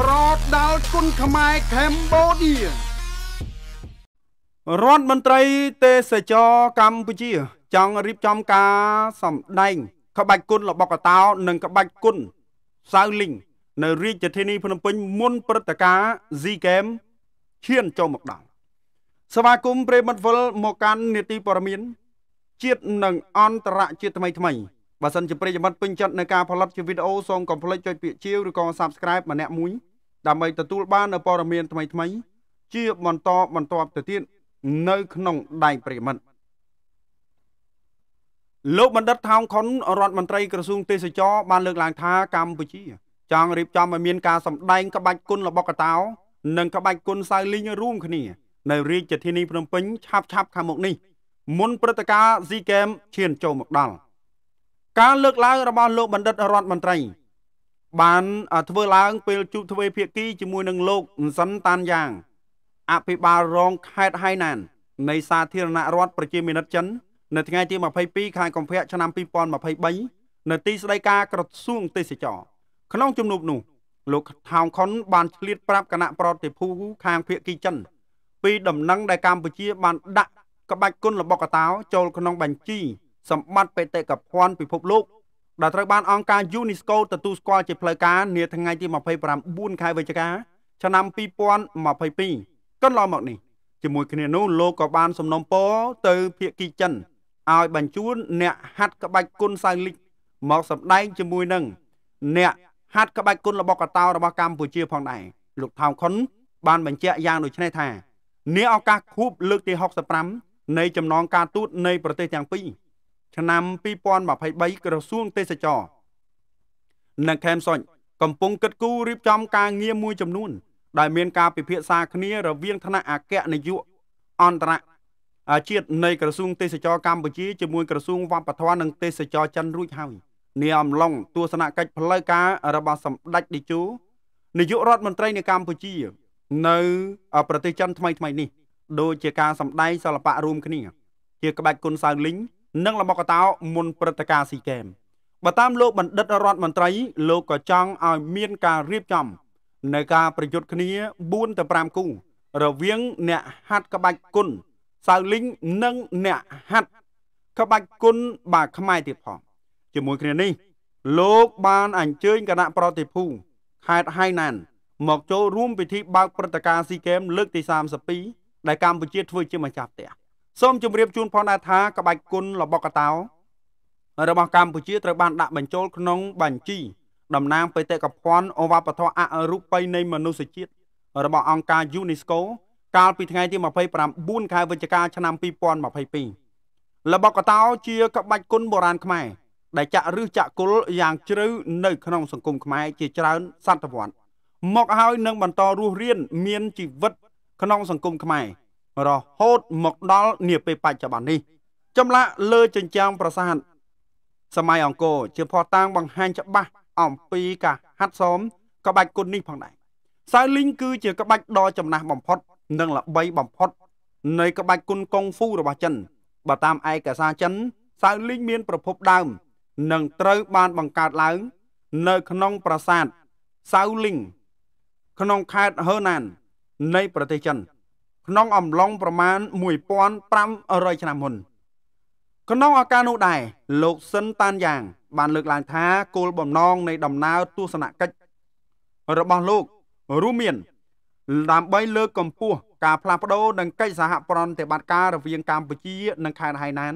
ប្រដល់គុណខ្មែរកម្ពុជារដ្ឋមន្ត្រីទេសចរកម្ពុជា ចង់រៀបចំការសម្ដែង ក្បាច់គុណលបកតោនិង ក្បាច់គុណសៅលីងនៅរាជធានីភ្នំពេញមុនព្រឹត្តិការណ៍ Z Game ឈានចូលមកដល់សមាគមព្រេមិត្តវលមកកាន់នេតិព័រមាន ជាតិនិងអន្តរជាតិថ្មីថ្មីបើសិនជាប្រិយមិត្តពេញចិត្តនឹងការផលិតជាវីដេអូសូមកុំភ្លេចចុចពាក្យជាវឬក៏ Subscribe ម្នាក់មួយដើម្បីទទួលបាននូវព័ត៌មានថ្មីៗជាបន្តបន្តទៅទៀតនៅក្នុងដៃប្រិមិត្តលោកបណ្ឌិតថោងខុនរដ្ឋមន្ត្រីក្រសួងទេសចរបានលើកឡើងថាកម្ពុជា ចង់រៀបចំឲ្យមាន ការសម្ដែងក្បាច់គុណរបស់កតោ និងក្បាច់គុណសៅលីងរួមគ្នា នៅរាជធានីភ្នំពេញឆាប់ឆាប់ខាងមុខនេះមុនព្រឹត្តិការណ៍ស៊ីហ្គេមឈាន ចូលមកដល់ការលើកឡើងរបស់លោកបណ្ឌិតរដ្ឋមន្ត្រីបានធ្វើឡើង ពេលជួបទ្វេភាគីជាមួយនឹងលោកសិនតានយ៉ាងអភិបាលរងខេត្តហៃណាននៃសាធារណរដ្ឋប្រជាមានិតចិននៅថ្ងៃទី22ខែកុម្ភៈឆ្នាំ2023នៅទីស្តីការក្រសួងទេសចរក្នុងជំនួបនោះលោកថោងខុនបានឆ្លៀតប្រាប់គណៈប្រតិភូខាងភៀកគីចិន ពីដំណឹង ដែលកម្ពុជាបាន ដាក់ក្បាច់គុណរបស់កតាចូលក្នុងបញ្ជីសម្បត្តិបេតិកភណ្ឌពិភពលោកដែលត្រូវបានអង្គការ UNESCO ទទួលស្គាល់ជាផ្លូវការនាថ្ងៃទី29ខែវិច្ឆិកាឆ្នាំ2022កន្លងមកនេះជាមួយគ្នានោះលោកក៏បានសំណូមពរទៅភៀកគីចិនឲ្យបញ្ជូនអ្នកហាត់ក្បាច់គុណសៅលីកមកសម្ដែងជាមួយនឹងអ្នកហាត់ក្បាច់គុណរបស់កតោរបស់កម្ពុជាផងដែរលោកថោងខុនបានបញ្ជាក់យ៉ាងដូចនេះថានាឱកាសខួបលើកទី65នៃចំណងការទូតនៃប្រទេសទាំងពីរឆ្នាំ2023ក្រសួងទេសចរនិងខេមសុញកំពុងគិតគូររៀបចំការងារមួយចំនួនដែលមានការពិភាក្សាគ្នា រវាងថ្នាក់អគ្គនាយកអន្តរជាតិនៃក្រសួងទេសចរកម្ពុជាជាមួយក្រសួងវប្បធម៌និងទេសចរចិនរួចហើយនាអំឡុងទស្សនកិច្ចផ្លូវការរបស់សម្ដេចតេជោនាយករដ្ឋមន្ត្រីនៃកម្ពុជា នៅ ប្រទេសចិនថ្មីថ្មីនេះដូចជាការសម្ដែងសិល្បៈរួម គ្នា ជាក្បាច់គុណសៅលីងនិងលមកតោមុនព្រឹត្តិការណ៍ស៊ីហ្គេមបើតាមលោកបណ្ឌិតរដ្ឋមន្ត្រីលោកក៏ចង់ឲ្យមានការរៀបចំ នៅការប្រយុទ្ធគ្នា4ទៅ5គូរវាងអ្នកហាត់ក្បាច់គុណសៅលីងនិងអ្នកហាត់ក្បាច់គុណបាខ្មែរទៀតផងជាមួយគ្នានេះ លោកបានអញ្ជើញគណៈប្រតិភូខេត្តហៃណាន មកចូលរួមពិធីបើកព្រឹត្តិការណ៍ស៊ីហ្គេមលើកទី32ដែលកម្ពុជាធ្វើជាម្ចាស់ផ្ទះសូមជម្រាបជូនផងដែរថាក្បាច់គុណរបស់កតោរបស់កម្ពុជាត្រូវបាន ដាក់បញ្ចូលក្នុងបញ្ជីតំណាងបេតិកភណ្ឌអវបធអរូបីនៃមនុស្សជាតិរបស់អង្គការ UNESCO កាលពីថ្ងៃទី29ខែវិច្ឆិកា ឆ្នាំ2022របស់កតោជាក្បាច់គុណបុរាណខ្មែរដែលចាក់ឬចាក់គុលយ៉ាងជ្រៅនៅក្នុងសង្គមខ្មែរជាច្រើនសតវត្សមកហើយនឹងបន្តរស់រានមានជីវិតក្នុង សង្គមខ្មែររហូតមកដល់នាពេលបច្ចុប្បន្ននេះចម្លាក់លើជញ្ជាំងប្រាសាទសម័យអង្គរជាភស្តុតាងបង្ហាញច្បាស់អំពីការហាត់សមក្បាច់គុននេះផងដែរសៅលីងគឺជាក្បាច់ដ៏ចំណាស់បំផុត និងល្បីបំផុតនៃក្បាច់គុនកុងហ្វូរបស់ចិនបើតាមឯកសារចិនសៅលីងមានប្រភពដើមនិងត្រូវបានបង្កើតឡើង នៅក្នុងប្រាសាទសៅលីងក្នុងខេត្តហឺណាន នៃប្រទេសចិនក្នុងអំឡុងប្រមាណ1500ឆ្នាំមុនក្នុងឱកាសនោះដែរលោកស៊ិនតានយ៉ាង បានលើកឡើងថាគោលបំណងនៃដំណើរទស្សនកិច្ចរបស់លោករួមមានដើម្បីលើកកម្ពស់ការផ្លាស់ប្ដូរនិងកិច្ចសហប្រតិបត្តិការរវាងកម្ពុជា និងខេត្តហៃណាន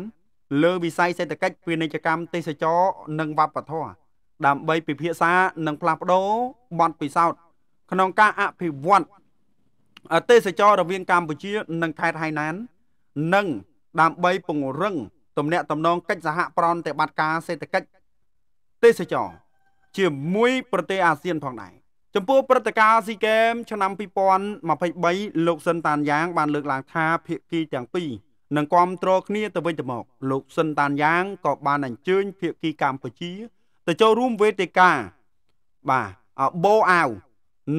លើវិស័យសេដ្ឋកិច្ចពាណិជ្ជកម្មទេសចរ និងវប្បធម៌ដើម្បីពិភាក្សា និងផ្លាស់ប្ដូរបទពិសោធន៍ក្នុងការអភិវឌ្ឍទេសចររវាងកម្ពុជានិងខេត្តហៃណាននិងដើម្បីពង្រឹងទំនាក់ទំនងកិច្ចសហប្រតិបត្តិការសេដ្ឋកិច្ចទេសចរជាមួយប្រទេសអាស៊ានផងដែរចំពោះព្រឹត្តិការណ៍ស៊ីហ្គេមឆ្នាំ2023លោកសិនតានយ៉ាង បានលើកឡើងថាភាគីទាំងពីរនឹងគាំទ្រគ្នាទៅវិញទៅមកលោកសិនតានយ៉ាងក៏បានអញ្ជើញភាគីកម្ពុជា ទៅចូលរួមវេទិកាបាទបោអាវ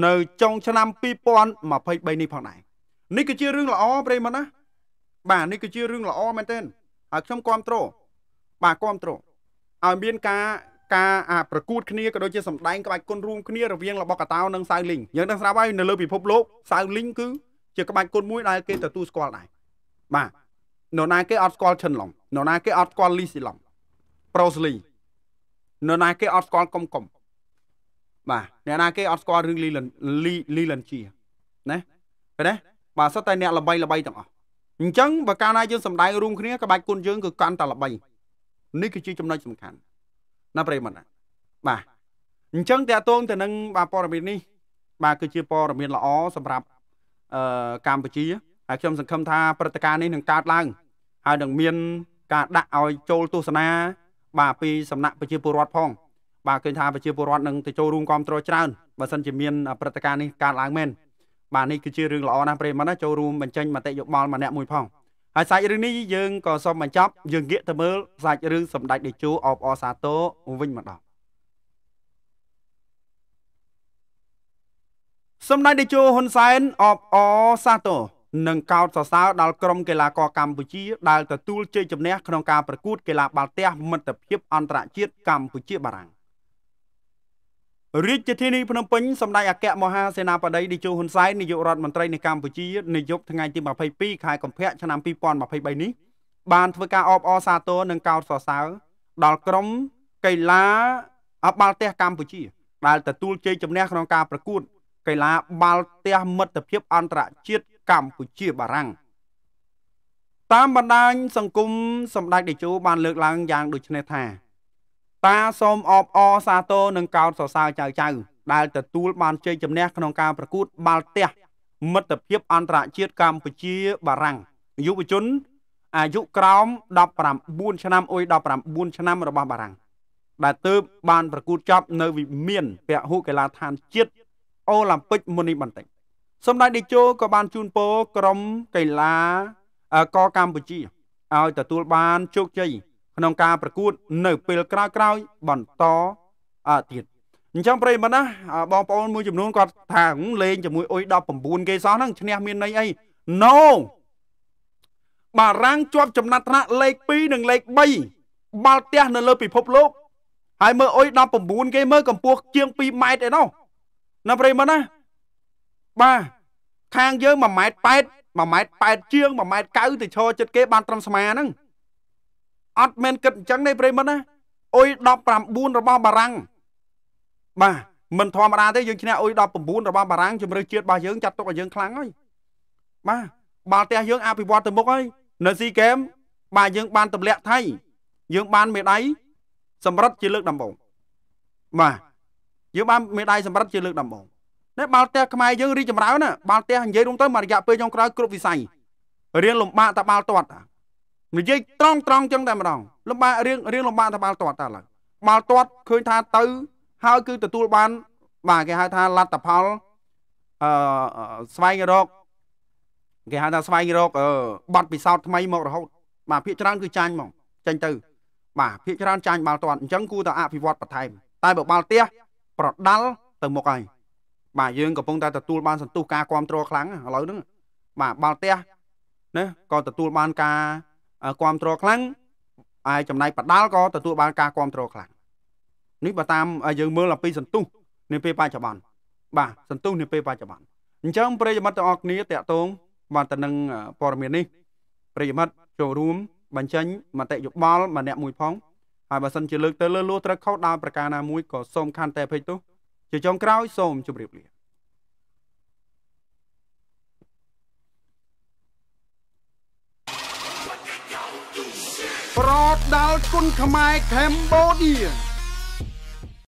នៅចុងឆ្នាំ2023នេះផងដែរនេះគឺជារឿងល្អប្រិយមិត្តណា បាទនេះគឺជារឿងល្អមែនទែនហើយខ្ញុំគ្រប់គ្រងបាទគ្រប់គ្រងឲ្យមានការការអាប្រកួតគ្នាក៏ដូចជាសម្ដែងក្បាច់គុណរួមគ្នារវាងរបស់កតោនិងសៅលីងយើងដឹងស្រាប់ហើយនៅលើពិភពលោកសៅលីងគឺ ជាក្បាច់គុណមួយដែលគេទទួលស្គាល់ដែរបាទនរណា គេអត់ស្គាល់ឈិនឡុងនរណាគេអត់ស្គាល់លីស៊ីឡុងប្រូស្លីនរណាគេអត់ស្គាល់កុំកុំបាទអ្នកណាគេអត់ស្គាល់រឿងលីលលីលិនជាណាឃើញទេបាទសុទ្ធតែអ្នកល្បីល្បីទាំងអស់អញ្ចឹងបើកាលណាយើងសម្ដែងរួមគ្នា ក្បាច់គុណយើងគឺកាន់តែល្បីនេះគឺជាចំណុចសំខាន់ណាប្រិមត្តណាបាទអញ្ចឹងតកតងទៅនឹងបាទព័ត៌មាននេះ បាទគឺជាព័ត៌មាន ល្អសម្រាប់អឺកម្ពុជាហើយខ្ញុំសង្ឃឹមថាព្រឹត្តិការណ៍នេះនឹងកើតឡើងហើយនឹងមានការដាក់ឲ្យចូលទស្សនា បាទពី សំណាក់ប្រជាពលរដ្ឋផងបាទឃើញថាប្រជាពលរដ្ឋនឹងទៅចូលរួមគាំទ្រច្រើនបើសិនជាមានព្រឹត្តិការណ៍នេះកើតឡើងមែនបាទនេះគឺជារឿងល្អណាស់ប្រិមត្តណាចូលរួមបញ្ចេញមតិយោបល់ម្នាក់មួយផងហើយសាច់រឿងនេះយើងក៏សូមបញ្ចប់ យើងងាកទៅមើលសាច់រឿងសម្ដេចតេជោអបអសាទរវិញម្ដងសម្ដេចតេជោហ៊ុនសែនអបអសាទរនឹងកោតសរសើរដល់ក្រុមកីឡាករកម្ពុជាដែលទទួលជ័យជំនះក្នុងការប្រកួត កីឡាបាល់ទះមិត្តភាព អន្តរជាតិកម្ពុជាបារាំងរាជធានីភ្នំពេញសម្ដេចអគ្គមហាសេនាបតីតេជោហ៊ុនសែននាយករដ្ឋមន្ត្រីនៃកម្ពុជានាយប់ថ្ងៃទី22ខែកុម្ភៈឆ្នាំ2023នេះបានធ្វើការអបអរសាទរនិងកោតសរសើរដល់ក្រុមកីឡាបាល់ទះកម្ពុជាដែលទទួលជ័យជំនះក្នុងការប្រកួតកីឡាបាល់ទះ មិត្តភាពអន្តរជាតិកម្ពុជាបារាំងតាមបណ្ដាញសង្គមសម្ដេចតេជោបាន លើកឡើងយ៉ាងដូចនេះថាតាសូមអបអរសាទរនិងកោតសរសើរចៅចៅ ដែលទទួលបានជ័យជំនះក្នុងការប្រកួតបាល់ទះមិត្តភាពអន្តរជាតិកម្ពុជា បារាំងយុវជនអាយុក្រោម19ឆ្នាំអុយ19ឆ្នាំរបស់បារាំងដែលទើបបានប្រកួតចប់នៅវិមានពហុកីឡាដ្ឋានជាតិអូឡ িম্প ពិកមុននេះបន្តិចសម្ដេចតេជោក៏បានជូនពរក្រុមកីឡាករកម្ពុជាឲ្យទទួលបានជោគជ័យក្នុងការប្រកួតនៅពេលក្រោយក្រោយបន្តទៀតអញ្ចឹងប្រិយមិត្តណាបងប្អូនមួយចំនួនគាត់ថាលេងជាមួយអុយ19គេសោះហ្នឹងឈ្នះមានន័យអី No បារាំងជាប់ចំណាត់ថ្នាក់លេខ2និងលេខ3បាល់ទះនៅលើ ពិភពលោកហើយមើលអុយ19គេមើលកម្ពស់ជាង2ម៉ែត្រឯណោះណាប្រិយមិត្តណាបាទខាងយើង1ម៉ែត្រ8 1ម៉ែត្រ8ជាង1ម៉ែត្រ9ទៅឈរចិត្តគេបានត្រឹមស្មាហ្នឹងអត់មែនគិតអញ្ចឹងទេប្រិមត្តណាអុយ19របស់បារាំងបាទមិនធម្មតាទេយើងឈ្នះអុយ19របស់បារាំងជំរឿជាតិរបស់យើងចាត់ទុកឲ្យយើងខ្លាំងហើយបាទបាល់ទះយើងអភិវឌ្ឍទៅមុខហើយនៅស៊ីហ្គេមបាទយើងបានទម្លាក់ថៃយើងបានមេដៃសម្រិតជាលើកដំបូងបាទយើងបានមេដៃសម្រិតជាលើកដំបូងនេះបាល់ទះខ្មែរយើងរីចម្រើនណាបាល់ទះនិយាយរួមទៅមករយៈពេលចុងក្រោយគ្រប់វិស័យរៀងលំបាកតាបាល់ទាត់និយាយត្រង់ត្រង់ចឹងតែម្ដងលំបាករៀងរៀងលំបាកតបាល់ទាត់តើឡើយបាល់ទាត់ឃើញថាទៅហើយគឺទទួលបាន បាទគេហៅថាលទ្ធផលអឺស្វែងរកគេហៅថាស្វែងរកប័ណ្ណពិសោធន៍ថ្មីមករហូតបាទភាកច្រើនគឺចាញ់ហ្មងចាញ់ទៅ បាទភាកច្រើនចាញ់បាល់ទាត់អញ្ចឹងគួរតែអភិវឌ្ឍបន្ថែមតែបើបាល់ទះប្រដាល់ទៅមុខហើយបាទយើងកំពុងតែទទួលបានសន្ទុះការគ្រប់គ្រងខ្លាំងឥឡូវហ្នឹងបាទបាល់ទះណាក៏ទទួលបានការគ្រប់គ្រងខ្លាំងហើយចំណាយបដាល់ក៏ទទួលបានការគ្រប់គ្រងខ្លាំងនេះបើតាមយើងមើលអំពីសន្ទុះនាពេលបច្ចុប្បន្នបាទសន្ទុះនាពេលបច្ចុប្បន្នអញ្ចឹងប្រិយមិត្តទាំងអស់គ្នាតាក់ទងបាទទៅនឹងព័ត៌មាននេះប្រិយមិត្តចូលរួមបញ្ចេញមតិយោបល់ម្នាក់មួយផងហើយបើសិនជាលើកទៅលើលោះត្រូវខុសដល់ប្រការណាមួយក៏សូមខន្តីអភ័យទោសជាចុងក្រោយសូមជម្រាបលាដោយគុណខ្មែរកម្ពុជា